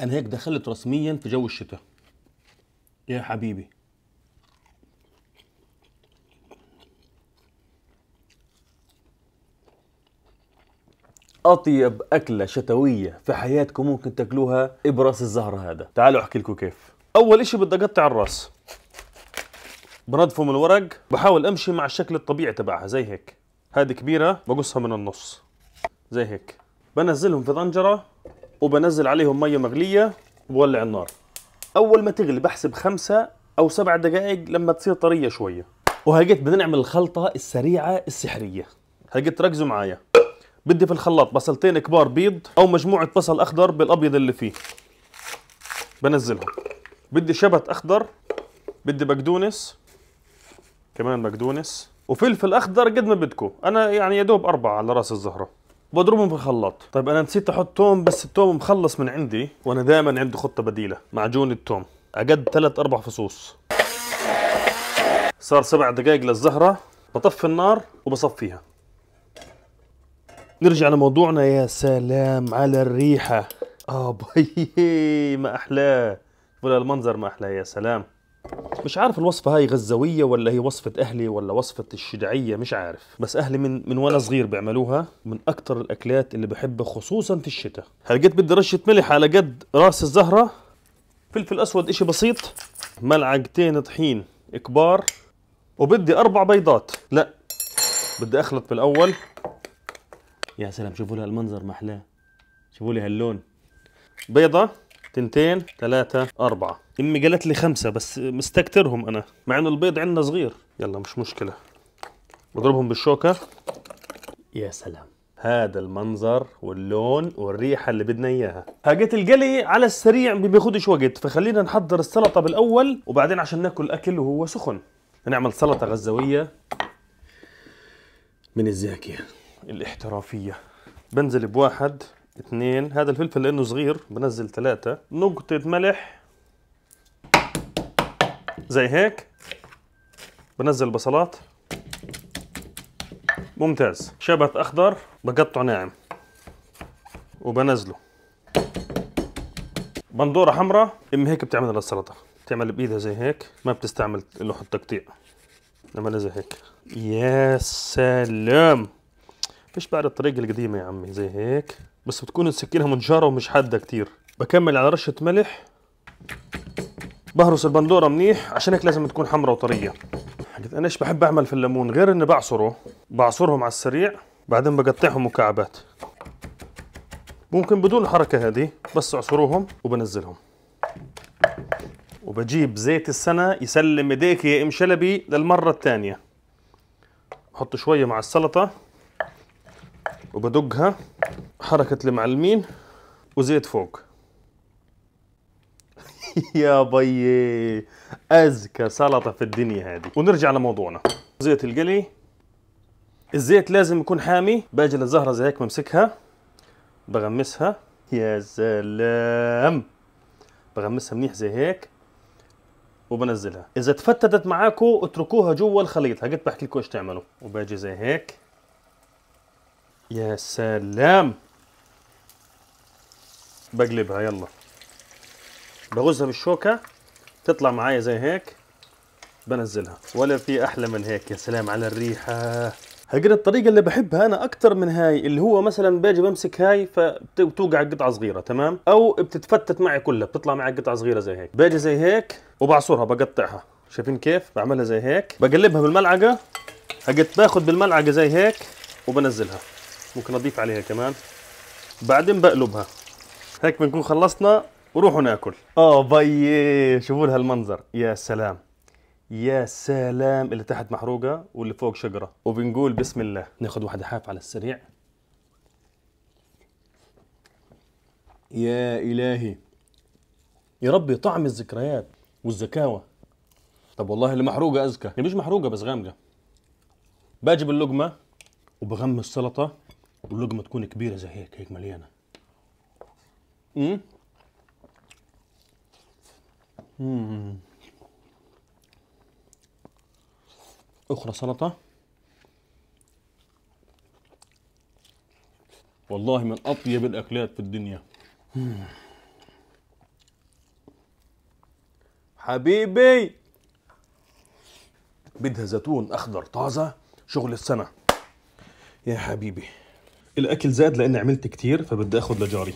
انا هيك دخلت رسميا في جو الشتاء يا حبيبي اطيب اكله شتويه في حياتكم ممكن تاكلوها ابراس الزهره هذا تعالوا احكي لكم كيف اول اشي بدي اقطع الراس بنظفه من الورق بحاول امشي مع الشكل الطبيعي تبعها زي هيك هذه كبيره بقصها من النص زي هيك بنزلهم في طنجره وبنزل عليهم ميه مغليه وبولع النار اول ما تغلي بحسب خمسة او سبع دقائق لما تصير طريه شويه وهلقيت بدنا نعمل الخلطه السريعه السحريه هلقيت ركزوا معايا بدي في الخلاط بصلتين كبار بيض او مجموعه بصل اخضر بالابيض اللي فيه بنزلهم بدي شبت اخضر بدي بقدونس كمان بقدونس وفلفل اخضر قد ما بدكم انا يعني يا دوب اربعه على راس الزهره بضربهم الخلاط طيب انا نسيت احط توم بس التوم مخلص من عندي وانا دائما عندي خطه بديله معجون التوم اقد ثلاث اربع فصوص صار سبع دقائق للزهره بطفي النار وبصفيها نرجع لموضوعنا يا سلام على الريحه اه بيي ما احلاه ولا المنظر ما احلاه يا سلام مش عارف الوصفة هاي غزوية ولا هي وصفة أهلي ولا وصفة الشجعية مش عارف بس أهلي من من وأنا صغير بيعملوها من أكتر الأكلات اللي بحبها خصوصا في الشتاء هلقيت قد بدي رشة ملح على قد راس الزهرة فلفل أسود إشي بسيط ملعقتين طحين كبار وبدي أربع بيضات لا بدي أخلط بالأول يا سلام شوفوا لي هالمنظر محلاه شوفوا لي هاللون بيضة تنتين ثلاثة أربعة أمي قالت لي خمسة بس مستكترهم أنا مع إنه البيض عندنا صغير يلا مش مشكلة بضربهم بالشوكة يا سلام هذا المنظر واللون والريحة اللي بدنا إياها هاجت القلي على السريع بياخدش وقت فخلينا نحضر السلطة بالأول وبعدين عشان ناكل أكل وهو سخن هنعمل سلطة غزوية من الزاكية الاحترافية بنزل بواحد اثنين هذا الفلفل لانه صغير بنزل ثلاثة نقطة ملح زي هيك بنزل بصلات ممتاز شبت اخضر بقطعه ناعم وبنزله بندوره حمراء امي هيك بتعمل للسلطه بتعمل بايدها زي هيك ما بتستعمل لوح التقطيع لما زي هيك يا سلام فيش بعد الطريقه القديمه يا عمي زي هيك بس بتكون السكينة منجاره ومش حادة كتير بكمل على رشة ملح بهرس البندورة منيح عشان هيك لازم تكون حمرة وطرية حكيت انا ايش بحب اعمل في الليمون غير اني بعصره بعصرهم على السريع بعدين بقطعهم مكعبات ممكن بدون الحركة هذه بس اعصروهم وبنزلهم وبجيب زيت السنة يسلم ايديك يا ام شلبي للمرة الثانية بحط شوية مع السلطة وبدقها حركة المعلمين وزيت فوق يا بيي أذكى سلطة في الدنيا هذه ونرجع لموضوعنا زيت القلي الزيت لازم يكون حامي باجي للزهرة زي هيك بمسكها بغمسها يا سلام بغمسها منيح زي هيك وبنزلها اذا تفتتت معاكم اتركوها جوا الخليط هقيت بحكي لكم ايش تعملوا وباجي زي هيك يا سلام بقلبها يلا بغزها بالشوكة تطلع معايا زي هيك بنزلها ولا في احلى من هيك يا سلام على الريحة هقرا الطريقة اللي بحبها أنا أكثر من هاي اللي هو مثلا باجي بمسك هاي فبتوقع قطعة صغيرة تمام أو بتتفتت معي كلها بتطلع معي قطعة صغيرة زي هيك باجي زي هيك وبعصرها بقطعها شايفين كيف بعملها زي هيك بقلبها بالملعقة هقت باخد بالملعقة زي هيك وبنزلها ممكن اضيف عليها كمان بعدين بقلبها هيك بنكون خلصنا وروحوا ناكل اه بي شوفوا لها المنظر يا سلام يا سلام اللي تحت محروقه واللي فوق شجره وبنقول بسم الله ناخذ واحده حاف على السريع يا الهي يا ربي طعم الذكريات والزكاوه طب والله اللي محروقه أزكى هي يعني مش محروقه بس غامقه باجي باللقمه وبغمس سلطه واللقمه تكون كبيره زي هيك هيك مليانه امم اخرى سلطه والله من اطيب الاكلات في الدنيا حبيبي بدها زيتون اخضر طازه شغل السنه يا حبيبي الاكل زاد لاني عملت كتير فبدي اخذ لجاري